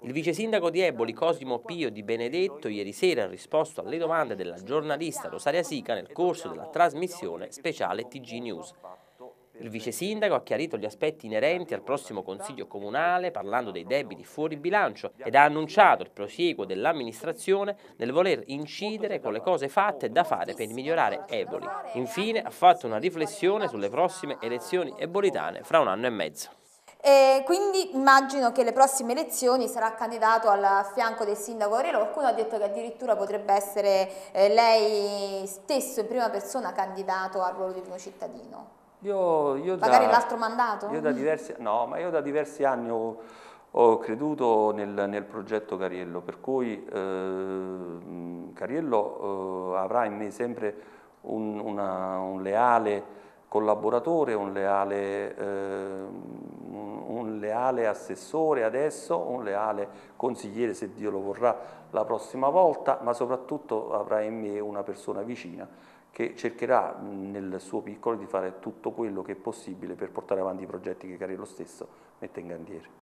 Il vice sindaco di Eboli, Cosimo Pio Di Benedetto, ieri sera ha risposto alle domande della giornalista Rosaria Sica nel corso della trasmissione speciale TG News. Il vice sindaco ha chiarito gli aspetti inerenti al prossimo Consiglio Comunale parlando dei debiti fuori bilancio ed ha annunciato il prosieguo dell'amministrazione nel voler incidere con le cose fatte e da fare per migliorare Eboli. Infine ha fatto una riflessione sulle prossime elezioni ebolitane fra un anno e mezzo. E quindi immagino che le prossime elezioni sarà candidato al fianco del sindaco Aurelio, qualcuno ha detto che addirittura potrebbe essere eh, lei stesso in prima persona candidato al ruolo di primo cittadino. Io, io Magari l'altro mandato? Io da diversi, no, ma io da diversi anni ho, ho creduto nel, nel, progetto Cariello, per cui eh, Cariello eh, avrà in me sempre un, una, un leale collaboratore, un leale... Eh, leale assessore adesso, un leale consigliere se Dio lo vorrà la prossima volta, ma soprattutto avrà in me una persona vicina che cercherà nel suo piccolo di fare tutto quello che è possibile per portare avanti i progetti che Carello stesso mette in gandiere.